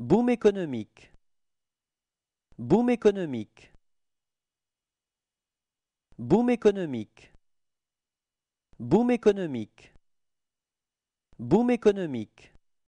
Boom économique Boom économique Boom économique Boom économique Boom économique